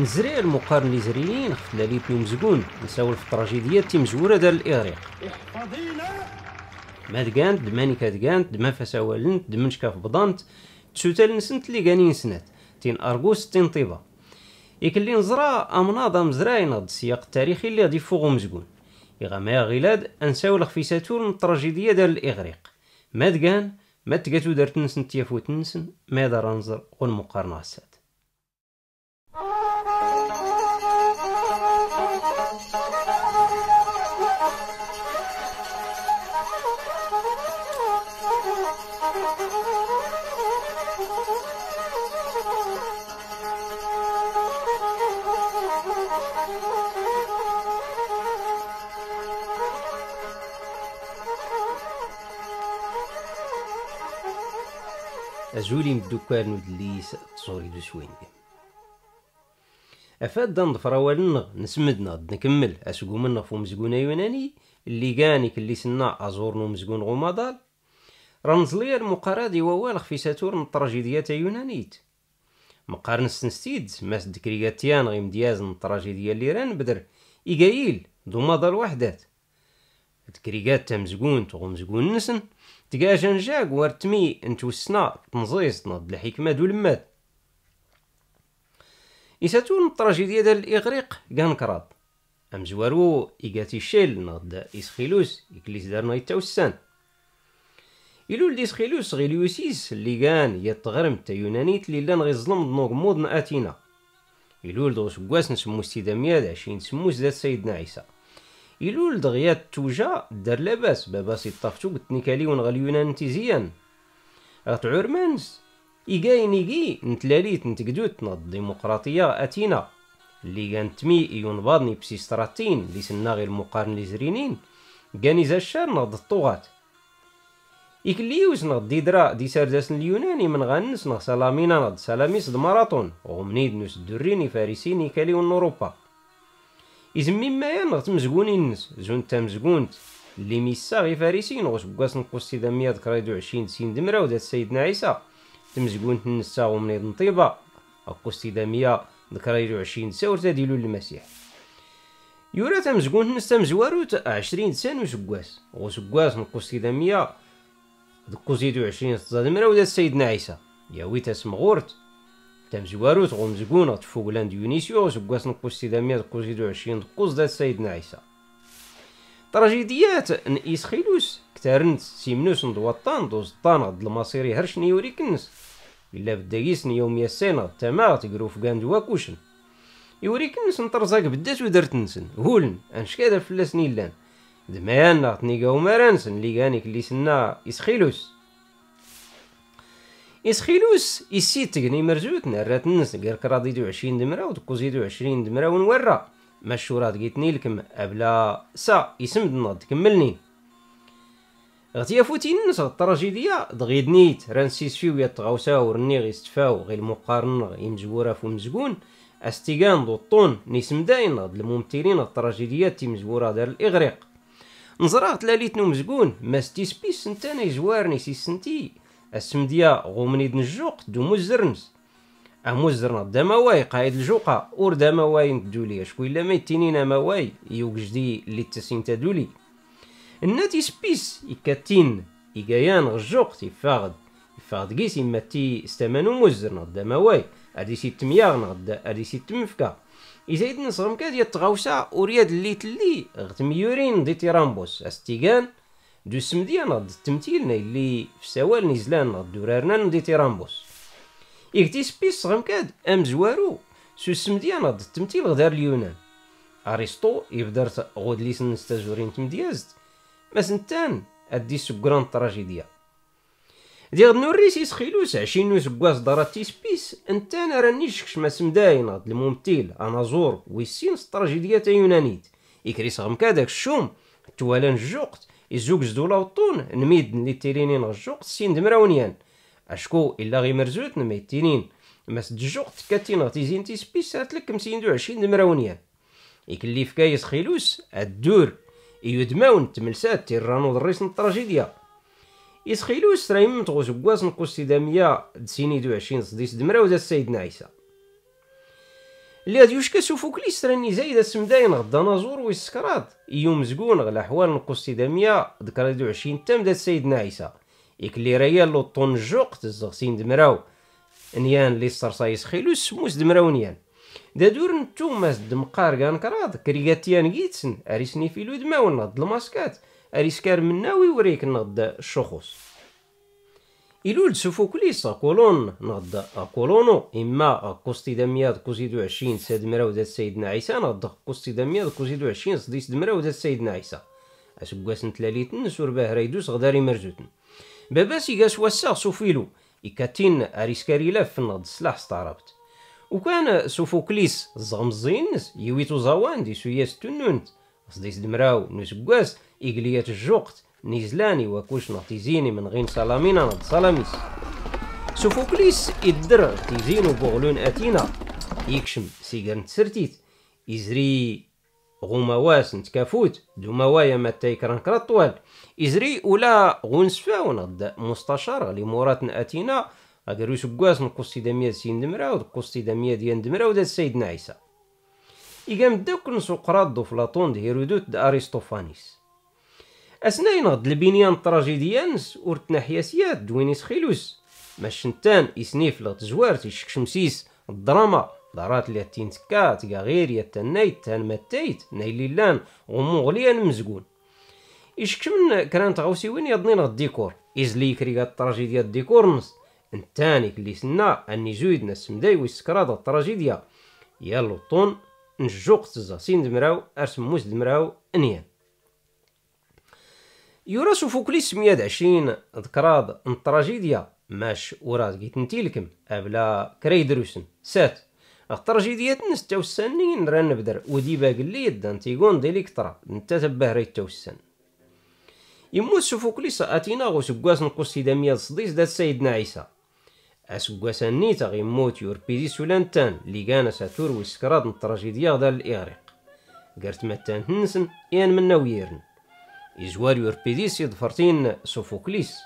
نزري المقارن لزريين خف لاليت مزقون نساول في التراجيديات تيمزورة دار الإغريق ما دقانت دماني كدقانت دما فسوالنت دمنشكا في بضانت تسوتال نسنت اللي قاني نسنت تين أرقوس تين طيبة يكلي نزرا أمناضة مزراين هاد السياق التاريخي اللي غادي يفوغو مزقون ما غيلاد أنساول خفي ساتور من التراجيدية دار الإغريق ما دقان ما تقاتو دارت نسنت يا فوت نسن ما دار نزر والمقارنة السادة زولي مدوكار ودليس تصوري دو سويني افاد دان ضفراوالنا نسمدنا نكمل اسقومنا فو مزقونا يوناني اللي كاني كلي سنا ازورنو مزقون غوماضال رانزليا المقارادي ووال في ساتورن التراجيديات يونانيت مقارن سنستيد ماس دكريات تيان غيم ديازن التراجيديا اللي ران بدر إيقايل دو مضال وحدات تكريقات تمزقون تغمزقون نسن تقاجن جاك ورتمي نتوسنا تنض الحكمة دو الماد إساتون التراجيديا ديال الإغريق كان كراد أمزوارو إيكاتي شيل نض إسخيلوس إكليس دار دارنا يتوسان إلو لديسخيلوس غيليوسيس اللي كان يتغرم تا يونانيت اللي لان دنوك مودن أتينا إلو لدوس كواس نسمو ستيدامية عشرين سموس ذات سيدنا عيسى الى دغيا التوجا دار لاباس بابا سي طافتو قلت اليونان ونغليونا نتيزيان غتعور مانس إيكاي نيكي نتلاليت نتقدوت نض الديمقراطية أتينا اللي كان تمي ينباضني بسيستراتين لي سنا غير مقارن لي زرينين كاني زاشار نض الطوغات إكليوس نض ديدرا دي سرداس اليوناني من غانس نغ سلامينا نض سلاميس د ماراطون نوس الدريني فارسيني كالي ون اوروبا إزمي مايا مزقوني النس زون تامزقونت اللي ميسا غي فارسي نغ بقاس نقص سيدا مياد كرايدو عشرين سين دمرا ودا سيدنا عيسى تمزقونت نسا ومنيض نطيبة أقص سيدا مية كرايد عشرين سا ورتاديلو المسيح يورا تمزقونت نسا مزواروت عشرين سان وسكواس بقاس نقص سيدا مية دكو زيدو عشرين سا دمرا ودا سيدنا عيسى يا ويتا سمغورت تمزوارو تغوم زكونة تفوقلان ديونيسيو زكواس نقوس سيدامية تقوس زيدو عشرين تقوس دات سيدنا عيسى تراجيديات ان إسخيلوس كتارنت سيمنوس دوز دوزطان غد المصيري هرش نيوري كنس إلا يسن يوم ياسين غد تماغ تقرو فقان كوشن يوري كنس نترزاك بدات ودرت نسن هولن انشكادا فلاسني لان دمان غتنيقاو مارانسن لي كانيك لي سنا إسخيلوس إسيت تقني مرزوت نرات نس غير كراضي زيدو عشرين دمرة ودكو زيدو عشرين دمرة ونورا ما الشورا دقيتني لكم أبلا سا اسم نض كملني غتيا فوتين نس التراجيديا دغيد نيت رانسيس فيو يا تغاوسا ورني غيستفاو المقارن غي مزورا فو مزقون استيغان دو الطون نسم داين غد الممثلين تي مزورا دار الإغريق نزرات لاليت نو مزقون ما بيس سنتانا يزوارني سنتي السمديه غومني دنجوق دو مزرنس اموزرنا دا مواي قايد الجوقة اور دا مواي ندولي شكون الا ما يتينينا مواي يوجدي اللي تسين تدولي الناتي سبيس يكاتين إيجايان غجوق تفاغد يفاغد كيس إما تي استمانو مزرنا دا مواي هادي سي تمياغنا دا هادي سي تمفكا إزايد صغم كاد يتغوسا التغاوسة اللي تلي غتميورين دي تيرامبوس استيغان دو السمدية نض التمثيل اللي في سوال نزلان نض دورارنا ندي تيرامبوس إكتي سبيس غمكاد أم زوارو سو السمدية نض التمثيل غدار اليونان أرسطو يبدر غود ليس ستازورين تمديازت ما سنتان أدي سكران تراجيديا غد نوريس يسخيلوس عشرين نو سكواس دارات تيسبيس انتان راني شكشما سمداين غاد الممثل انازور ويسين التراجيديا تا يونانيت يكريس غمكا داك الشوم توالان جوقت يزوج زدولا وطون نميد لي تيرينين غجوق سين دمراونيان اشكو الا غي مرزوت نميد تينين مس تجوق تكاتين تي تيسبيس هاتلك مسين دو عشرين دمراونيان يكلف كايس خيلوس الدور يودماون تملسات تيرانو دريس التراجيديا يسخيلوس رايم تغوش بواس نقص سيدامية دسيني دو عشرين صديس دمراو دا السيد عيسى اللي غادي يشكس وفوكليس راني زايد السمداين غدا نازور ويسكرات يوم زكون غلا حوال نقص تدامية ذكرى دو عشرين تام دات سيدنا عيسى لي رايا لو طون جوق تزغسين دمراو نيان لي صرصايس خيلو سموس دمراو نيان دا دور نتو ماس دمقار كان كراد كرياتيان كيتسن اريسني فيلو دماون نغد الماسكات اريسكار مناوي وريك نغد الشخوص إلول تشوفو كليس كولون نغدا كولونو إما كوستي دمياد كوزيدو عشرين ساد مراودة سيدنا عيسى نغدا كوستي دمياد كوزيدو دو عشرين صديس مراودة سيدنا عيسى أسكواس نتلاليتن باه رايدوس غداري مرزوتن باباس إيكاس وساغ سوفيلو إكاتين أريس لاف في نغد سلاح ستعربت وكان سوفوكليس زغمزين يويتو زوان دي سوياس تنونت صديس دمراو نسكواس إقليات الجوقت نيزلاني وكوش تيزيني من غين سلامينا نض سلاميس سوفوكليس إدر تيزينو بوغلون أتينا يكشم سيجان نتسرتيت إزري غوماواس نتكافوت دوماوايا ما تايكران كراطوال إزري ولا غونسفا نض مستشار مورات أتينا أدرو سكواس نقصي دمية سين دمراود قصي دمية ديان دمراود سيدنا عيسى إيقام دوك نسقراط دو فلاطون دي هيرودوت دا أريستوفانيس اسنا ينغض البنيان التراجيدي أنس ورتنا حياسيات دوينيس خيلوس ما شنتان يسنيف لغت تزوارت الشكشمسيس الدراما دارات لي تينتكا تكا غير يا تنايت تان ماتايت نايليلان ومغليان مزقون يشكمن كرانت تغوسي وين يضنين ديكور إزلي كريغا التراجيديا الديكور نص نتاني كلي سنا أني زويدنا السمداي ويسكراد التراجيديا يا لوطون نجوق تزا سين دمراو أرسم موس دمراو انيان يرى سوفوكليس عشرين ذكراد من التراجيديا ماش وراد قيت نتيلكم ابلا كريدروسن سات التراجيديا تنس وسانين راه نبدر وديبا قلي يدا تيكون ديليكترا نتا تباه راه التوسان يموت سوفوكليس اتينا غو سكواس نقص مياد صديس دات سيدنا عيسى اسكواس نيتا غيموت يوربيدي سولانتان لي كان ساتور ويسكراد التراجيديا غدا الاغريق قرت متان تنسن يان منا ويرن إزوار يوربيديس يدفرتين سوفوكليس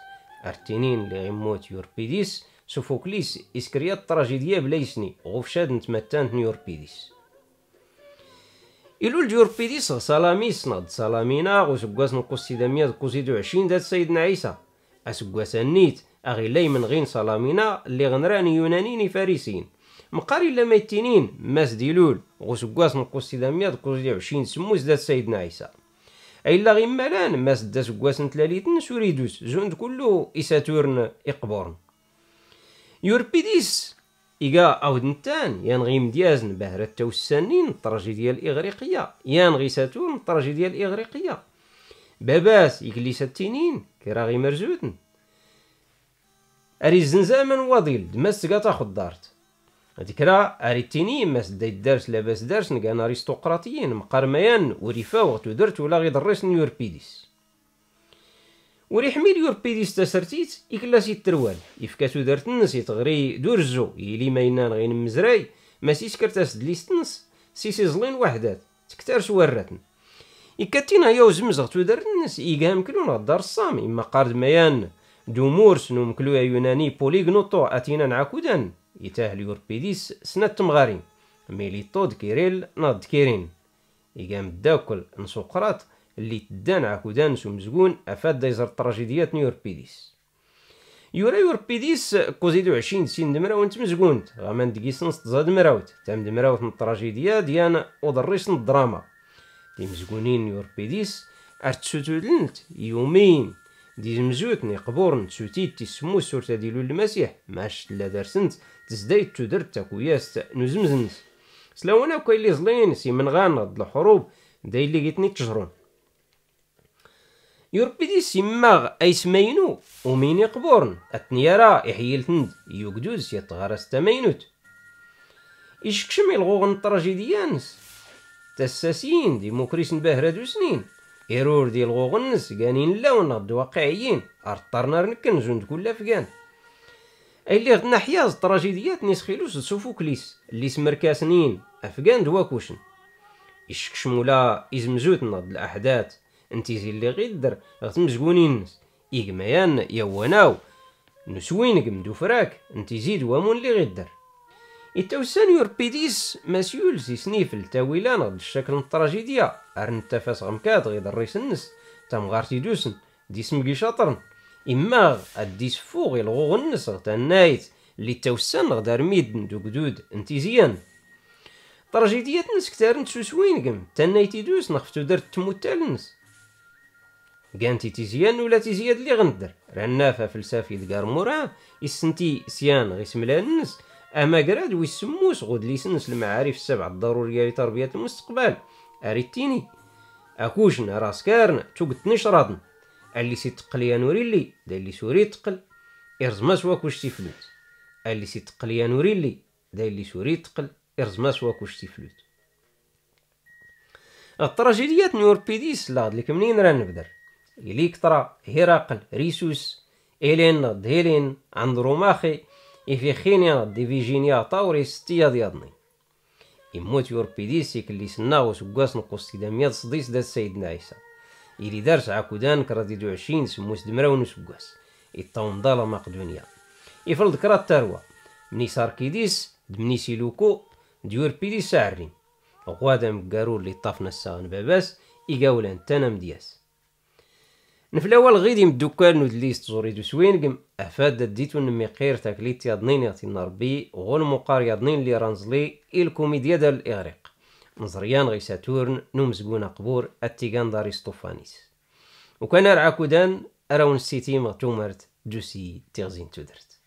أرتينين لغموت يوربيديس سوفوكليس إسكريات التراجيديا بلايسني غفشاد نتمتان يوربيديس إلو يوربيديس سلاميس نض سلامينا غسبواس نقص دقو قصيدو عشرين ذات سيدنا عيسى أسبواس النيت أغي من غين سلامينا اللي غنراني يونانيين فارسيين مقاري لما يتنين ماس ديلول غسبواس نقص دقو قصيدو عشرين سموز ذات سيدنا عيسى الا غير مالان ما سدا سكواسن تلاليتن سوريدوس جند كلو إساتورن إقبورن يوربيديس إيكا يان غي مديازن بهرة توسانين التراجيديا الإغريقية غي ساتورن التراجيديا الإغريقية باباس إكليسة التنين كراغي مرزوتن أري الزنزامن وضيل دماس تاخد دارت هذيك راه اريتيني ماس دايت دارس لاباس دارس كان ارستقراطيين مقرميان وريفاو درت ولا غير درس يوربيديس وريحميل يوربيديس تسرتيت إكلاس يتروال يفكاتو دارت النس يتغري دورزو يلي ماينان غين مزراي ماسي سكرتاس دليس تنس سيسي زلين وحدات تكتارس وراتن إكاتينا ياو زمزغ تو دارت النس إيقام كلون غدار الصام إما قارد ميان دومورس نومكلو يوناني بوليغنوطو أتينا نعاكودان يتاه ليوربيديس سنة تمغارين ميليطو دكيريل ناد كيرين إيقام داكل ان اللي تدان عكودان سمزقون أفاد دايزر تراجيديات نيوربيديس يورا يوربيديس كوزيدو عشرين سين دمراونت مزقونت غامان نص تزاد مراوت تام دمراوت التراجيديا ديانا وضريس الدراما دي مزقونين يوربيديس دلنت يومين دي زمزوت نقبور تسوتيت تسمو السورة ديالو المسيح ماش لا دارسنت تزدايد تدر تاكوياس نزمزنس سلاون وكاين لي زلين سي من غانض الحروب داي لي جيتني تجرون يوربي دي سيماغ سمينو ومين يقبورن اتنيارا يحيي تند يوكدوز يتغرس تمينوت يشكشم الغوغن التراجيديانس تساسين دي مكريس باهرة دو سنين إرور دي الغوغنس قانين لون غد واقعيين أرطرنا رنكنز زند كل أفغان اي اللي غتنا حياز التراجيديات نسخيلوس سوفوكليس اللي سمركاسنين افغان دواكوشن يشكش مولا يزمزوتنا د الاحداث انتيزي اللي غيدر غتمزقونين نس إيجميان يواناو فراك مدوفراك انتيزي دوامون اللي غيدر سانيور يوربيديس مسيول سي سنيفل تاويلان غد الشكل التراجيديا ارن التفاس غمكات النس تا مغارتي دوسن ديسم شاطرن إما غادي يسفو غير الغونس غدا نايت اللي توسن غدار ميدن دو قدود انتي زيان تراجيديات نس سوين قم تنايتي دوس نخفتو در تموت تالنس كانتي تيزيان ولا تيزياد اللي غندر رعنا فلسافي دقار مورا يسنتي سيان غي غيسملانس اما قراد ويسموس غود ليسنس المعارف السبع الضروريه لتربيه المستقبل اريتيني اكوشنا راس توقت نشرادن اللي تقل يا نوري اللي دا اللي سوري تقل إرزما سواك واش تيفلوت اللي تقل يا نوري اللي دا اللي سوري تقل إرزما سواك واش تيفلوت التراجيديات نيوربيديس لا دلك منين راه نبدر إليكترا هيراقل ريسوس إلين ضد هيلين أندروماخي إفيخيني دي فيجينيا طاوريس ستيا ديادني إموت يوربيديس يكلي سنا وسكاس نقص إذا مياد صديس دا سيدنا عيسى إلي دارس عاكودان كرادي دو عشرين سموس دمراون وسكواس إطاون دالا مقدونيا إفرض كرا التروى مني ساركيديس دمني سيلوكو ديور بيديس ساعرين غوادا مكارور لي طافنا الساون باباس إيكاولان نتانا مدياس نفلاوال مدوكال نود نودليس تزوري دو سوينكم أفاد ديتو نمي قير تاكليت ياضنين يغتينا ربي غول مقار ياضنين لي رانزلي الكوميديا ديال الإغريق نظريان غي ساتورن نمزبون قبور التيغان داري ستوفانيس وكان رعاكودان أرون السيتي مغتومرت جوسي تيغزين تودرت